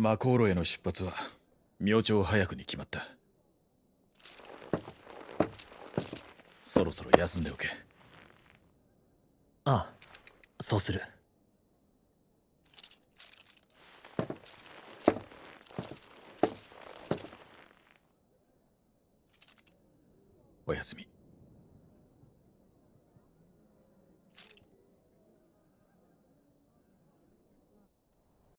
魔航路への出発は明朝早くに決まったそろそろ休んでおけああそうするおやすみ